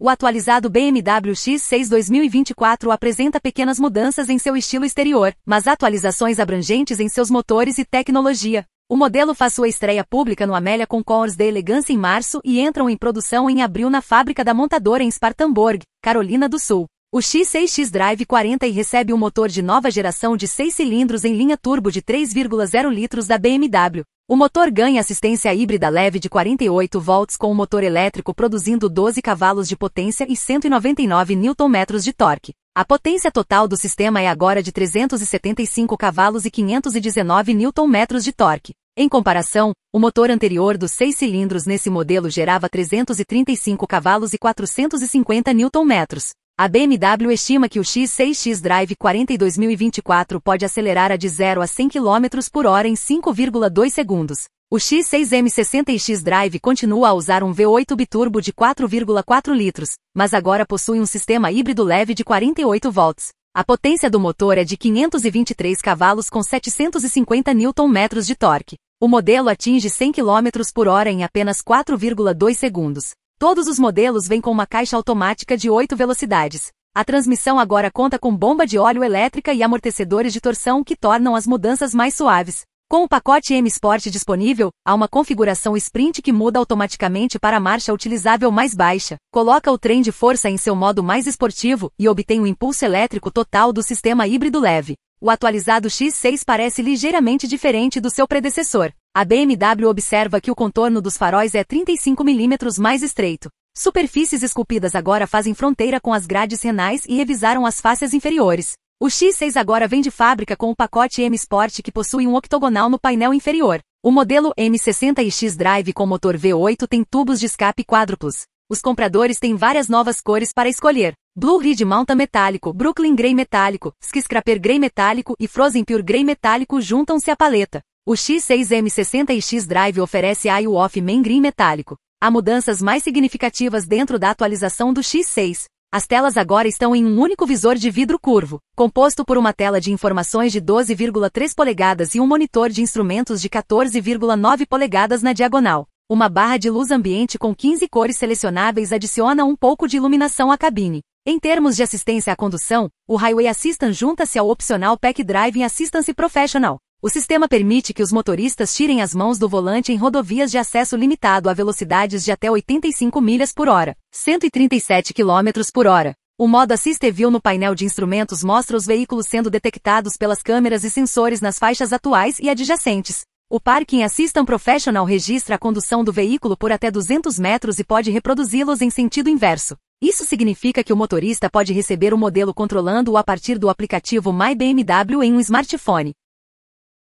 O atualizado BMW X6 2024 apresenta pequenas mudanças em seu estilo exterior, mas atualizações abrangentes em seus motores e tecnologia. O modelo faz sua estreia pública no Amélia Concours de Elegância em março e entram em produção em abril na fábrica da montadora em Spartanburg, Carolina do Sul. O X6X Drive 40 recebe um motor de nova geração de 6 cilindros em linha turbo de 3,0 litros da BMW, o motor ganha assistência híbrida leve de 48 volts com o motor elétrico produzindo 12 cavalos de potência e 199 Nm de torque. A potência total do sistema é agora de 375 cavalos e 519 Nm de torque. Em comparação, o motor anterior dos seis cilindros nesse modelo gerava 335 cavalos e 450 Nm. A BMW estima que o X6X Drive 42024 pode acelerar a de 0 a 100 km por hora em 5,2 segundos. O X6M60X Drive continua a usar um V8 biturbo de 4,4 litros, mas agora possui um sistema híbrido leve de 48 volts. A potência do motor é de 523 cavalos com 750 Nm de torque. O modelo atinge 100 km por hora em apenas 4,2 segundos. Todos os modelos vêm com uma caixa automática de 8 velocidades. A transmissão agora conta com bomba de óleo elétrica e amortecedores de torção que tornam as mudanças mais suaves. Com o pacote M Sport disponível, há uma configuração Sprint que muda automaticamente para a marcha utilizável mais baixa, coloca o trem de força em seu modo mais esportivo e obtém o impulso elétrico total do sistema híbrido leve. O atualizado X6 parece ligeiramente diferente do seu predecessor. A BMW observa que o contorno dos faróis é 35 mm mais estreito. Superfícies esculpidas agora fazem fronteira com as grades renais e revisaram as faces inferiores. O X6 agora vem de fábrica com o pacote M Sport que possui um octogonal no painel inferior. O modelo M60 e X Drive com motor V8 tem tubos de escape quádruplos. Os compradores têm várias novas cores para escolher. Blue Ridge Mountain metálico, Brooklyn Grey metálico, Skyscraper Grey metálico e Frozen Pure Grey metálico juntam-se à paleta. O X6M60 e X-Drive oferece I-Off main green metálico. Há mudanças mais significativas dentro da atualização do X6. As telas agora estão em um único visor de vidro curvo, composto por uma tela de informações de 12,3 polegadas e um monitor de instrumentos de 14,9 polegadas na diagonal. Uma barra de luz ambiente com 15 cores selecionáveis adiciona um pouco de iluminação à cabine. Em termos de assistência à condução, o Highway Assistant junta-se ao opcional Pack Driving Assistance Professional, o sistema permite que os motoristas tirem as mãos do volante em rodovias de acesso limitado a velocidades de até 85 milhas por hora, 137 km por hora. O modo Assist View no painel de instrumentos mostra os veículos sendo detectados pelas câmeras e sensores nas faixas atuais e adjacentes. O Parking Assistant Professional registra a condução do veículo por até 200 metros e pode reproduzi-los em sentido inverso. Isso significa que o motorista pode receber o modelo controlando-o a partir do aplicativo My BMW em um smartphone.